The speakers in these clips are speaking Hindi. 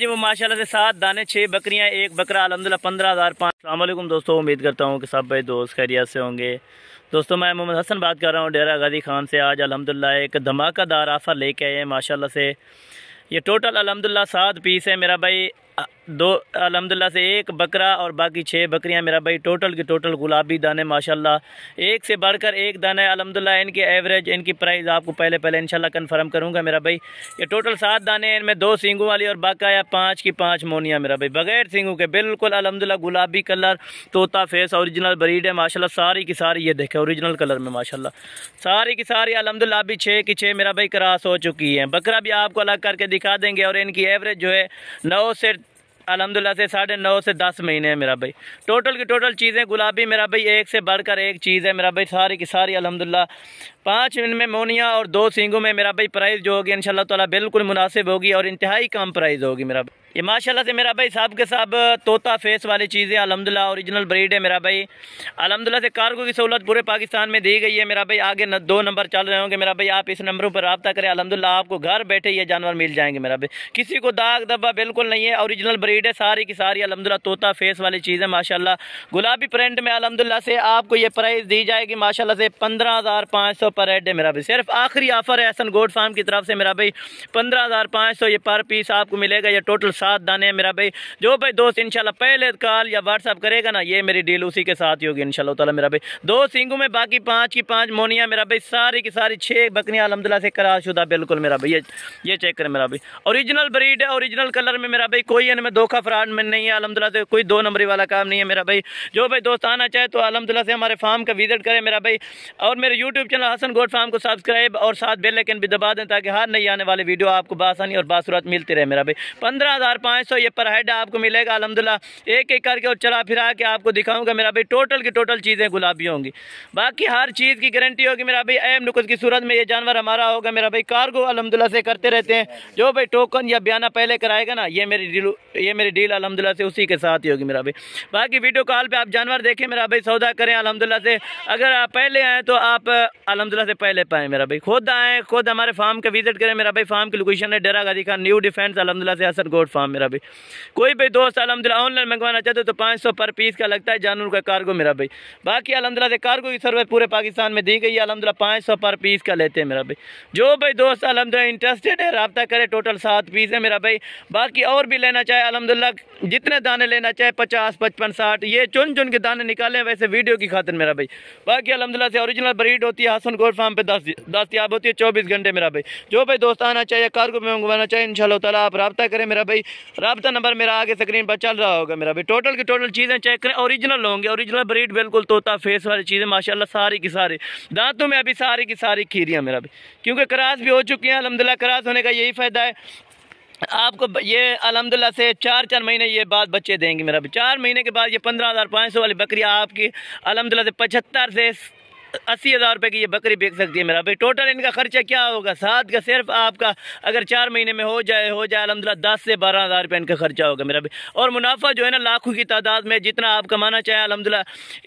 जी वो माशाल्लाह से सात दाने छः बकरियां एक बकरा अलहमदिल्ला पंद्रह हज़ार पाँच अलैक्म दोस्तों उम्मीद करता हूँ कि सब भाई दोस्त खैरियत से होंगे दोस्तों मैं मोहम्मद हसन बात कर रहा हूँ डेरा गाजी खान से आज अलहमदिल्ला एक धमाकादार आफ़र लेके आए हैं माशाल्लाह से ये टोटल अलहमदिल्ला सात पीस है मेरा भाई दो अलहमदिल्ला से एक बकरा और बाकी छः बकरियां मेरा भाई टोटल के टोटल गुलाबी दाने माशाल्लाह एक से बढ़कर एक दाना है अलहमदिल्ला इनके एवरेज इनकी प्राइस आपको पहले पहले इनशाला कन्फर्म करूंगा मेरा भाई ये टोटल सात दाने हैं इनमें दो सींगों वाली और बाकाया पाँच की पाँच मोनिया मेरा भाई बगैर सिंगू के बिल्कुल अलहमदिल्ला गुलाबी कलर तोता फेस औरिजिनल ब्रीड है माशाला सारी की सारी ये देखे औरिजिनल कलर में माशा सारी की सारी अलहमदिल्ला अभी छः की छः मेरा भाई क्रास हो चुकी है बकरा भी आपको अलग करके दिखा देंगे और इनकी एवरेज जो है नौ से अलहमदिल्ला से साढ़े नौ से दस महीने हैं मेरा भाई टोटल की टोटल चीज़ें गुलाबी मेरा भाई एक से बढ़कर एक चीज़ है मेरा भाई सारी की सारी अलहमदिल्ला पाँच में मोनिया और दो सिंगों में मेरा भाई प्राइस जो होगी इन शाला बिल्कुल मुनासिब होगी और इंतहाई कम प्राइस होगी मेरा भाई ये माशाल्लाह से मेरा भाई साहब के साहब तोता फेस वाली चीज़ें अलहमदिल्ला ओरिजिनल ब्रीड है मेरा भाई अलहमदिल्ला से कार्गो की सहूलत पूरे पाकिस्तान में दी गई है मेरा भाई आगे न, दो नंबर चल रहे होंगे मेरा भाई आप इस नंबरों पर रबता करें अलहमदिल्ला आपको घर बैठे ये जानवर मिल जाएंगे मेरा भाई किसी को दाग दबा बिल्कुल नहीं है औरिजिनल ब्रीड है सारी की सारी अलहमदिल्ला तोता फेस वाली चीज़ें माशाला गुलाबी प्रिंट में अलहमदिल्ला से आपको ये प्राइस दी जाएगी माशाला से पंद्रह हज़ार पाँच सौ पर हेड है मेरा भाई सिर्फ आखिरी ऑफर है हसन गोड फार्म की तरफ से मेरा भाई पंद्रह हज़ार पाँच सौ ये पर पीस आपको मिलेगा यह टोटल साथ दाने मेरा भाई जो भाई दोस्त इनशाला पहले कॉल या व्हाट्सअप करेगा ना ये मेरी डील उसी के साथ ही होगी इनशाला ताला मेरा भाई दो सिंगू में बाकी पाँच की पाँच मोनिया मेरा भाई सारी की सारी छः बकरियाँ अलहमदिल्ला से करार शुदा बिल्कुल मेरा भाई ये चेक करें मेरा भाई औरिजिनल ब्रीड है औरिजिनल कलर में मेरा भाई कोई इनमें धोखा फ्रॉड में नहीं है अलहमदिल्ला से कोई दो नंबरी वाला काम नहीं है मेरा भाई जो भाई दोस्त आना चाहे तो अलहमदिल्ला से हमारे फार्म का विजिट करें मेरा भाई और मेरे यूट्यूब चैनल हसन गोड फार्म को सब्सक्राइब और साथ बेल लेकिन भी दबा दें ताकि हर नई आने वाली वीडियो आपको बासानी और बासूरत मिलती रहे मेरा भाई पंद्रह हज़ार पाँच सौ ये पर हेड आपको मिलेगा अलहमदिल्ला एक एक करके और चला फिरा के आपको दिखाऊंगा मेरा भाई टोटल की टोटल चीज़ें गुलाबी होंगी बाकी हर चीज़ की गारंटी होगी मेरा भाई एम नुकस की सूरत में ये जानवर हमारा होगा मेरा भाई कार्गो अलहमदिल्ला से करते रहते हैं जो भाई टोकन या बयाना पहले कराएगा ना ये मेरी डील ये मेरी डील अलहमदिल्ला से उसी के साथ ही होगी मेरा भाई बाकी वीडियो कॉल पर आप जानवर देखें मेरा भाई सौदा करें अलहमदिल्ला से अगर आप पहले आएँ तो आप अलहमदिल्ला से पहले पाएँ मेरा भाई खुद आएँ खुद हमारे फार्म का विजिट करें मेरा भाई फार्म की लोकेशन है डेरा गाजी खान न्यू डिफेंस अलहमदिल्ला से असर गोड फार्म तमाम मेरा भाई कोई भी दोस्त अलहमदिल्ला ऑनलाइन मंगवाना चाहते हो तो पाँच सौ पर पीस का लगता है जानवर का कार्गो मेरा भाई बाकी अलहमदिल्ला से कार्गो की सर्विस पूरे पाकिस्तान में दी गई है अलहमदिल्ला पाँच सौ पर पीस का लेते हैं मेरा भाई जो भाई दोस्त अलहमदिल्ला इंटरेस्टेड है रबता करे टोटल सात पीस है मेरा भाई बाकी और भी लेना चाहे अलहमदिल्ला जितने दाने लेना चाहे पचास पचपन साठ ये चुन चुन के दाने निकाले वैसे वीडियो की खातिर मेरा भाई बाकी अलहमदिल्ला से औरिजिनल ब्रीड होती है हसन गोल्ड फार्म पे दस्तियाब होती है चौबीस घंटे मेरा भाई जो भाई दोस्त आना चाहिए कारगो में मंगवाना चाहिए इन शाला आप रबता करें मेरा भाई रबता नंबर मेरा आगे स्क्रीन पर चल रहा होगा मेरा भी टोटल की टोटल चीज़ें चेक करें ओरिजिनल होंगे ओरिजिनल ब्रीड बिल्कुल तोता फेस वाली चीज़ें माशाल्लाह सारी की सारी दांतों में अभी सारी की सारी खीरियाँ मेरा भी क्योंकि क्रास भी हो चुकी हैं अलहमदिल्ला क्रास होने का यही फ़ायदा है आपको ये अलहमदिल्ला से चार चार महीने ये बात बच्चे देंगे मेरा भी चार महीने के बाद ये पंद्रह हज़ार पाँच सौ वाली बकरियाँ आपकी अलहमदिल्ला से पचहत्तर से अस्सी हज़ार रुपये की ये बकरी बेच सकती है मेरा भाई टोटल इनका खर्चा क्या होगा साथ का सिर्फ आपका अगर चार महीने में हो जाए हो जाए अलहमदिल्ला दस से बारह हज़ार रुपये इनका खर्चा होगा मेरा भाई और मुनाफा जो है ना लाखों की तादाद में जितना आप कमाना चाहें अलहमदिल्ला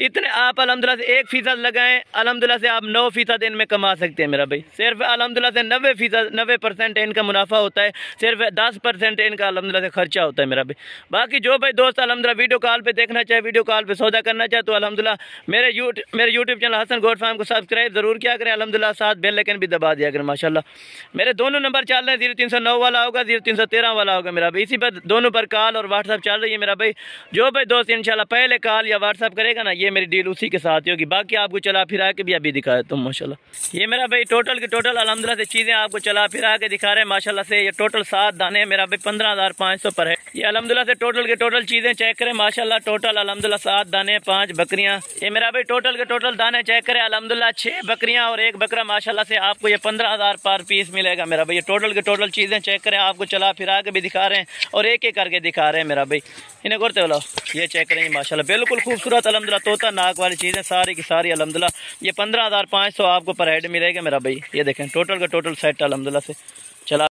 इतने आप अलहमदिल्ला से एक फ़ीसद लगाएँ अलहमदिल्ला से आप नौ फ़ीसद इनमें कमा सकते हैं मेरा भाई सिर्फ अलहमदिल्ला से नबे फ़ीसद नबे परसेंट इनका मुनाफा होता है सिर्फ दस परसेंट इनका अलहमदिल्ला से खर्चा होता है मेरा भाई बाकी जो भाई दोस्त अलहमदिल्ला वीडियो कॉल पर देखना चाहे वीडियो कॉल पर सौदा करना चाहे तो अलहमदिल्ला मेरे यूट मेरे यूट्यूब चैनल हसन गोड फार्म को सब्सक्राइब ज़रूर किया करें अलहमदिल्ला साथ बेल लेकिन भी दबा दिया करें माशाल्लाह मेरे दोनों नंबर चल रहे हैं जीरो तीन सौ नौ वाला होगा जीरो तीन सौ तेरह वाला होगा मेरा भाई इसी पर दोनों पर कॉल और व्हाट्सअप चल रही है मेरा भाई जो भाई दोस्त इन पहले कॉल या व्हाट्सअप करेगा ना ये मेरी डील उसी के साथ ही होगी बाकी आपको चला फिरा के भी अभी दिखाए तुम माशा ये मेरा भाई टोटल के टोटल अलहमदिल्ला से चीज़ें आपको चला फिरा के दिखा रहे हैं माशाला से ये टोटल सात दाने मेरा भाई पंद्रह हज़ार पाँच सौ पर है ये अलहमदिल्ला से टोटल के टोटल चीज़ें चेक करें माशाला टोटल अलहमदिल्ला सात दाने पाँच बकरियाँ ये मेरा भाई टोटल के टोटल दाने चेक करें अलहमदिल्ला छः बकरियाँ और एक बकरा माशाल्लाह से आपको ये पंद्रह हज़ार पर पीस मिलेगा मेरा भाई ये टोटल के टोटल चीज़ें चेक करें आपको चला फिरा के भी दिखा रहे हैं और एक एक करके दिखा रहे हैं मेरा भाई इन्हें करते बोलो ये चेक करेंगे माशाला बिल्कुल खूबसूरत अलहमदिल्ला तोता नाक वाली चीज़ें सारी की सारी अलहमदिल्ला ये पंद्रह हज़ार पाँच सौ आपको पर हेड मिलेगा मेरा भाई ये देखें टोटल का टोटल सेट अलहमदिल्ला से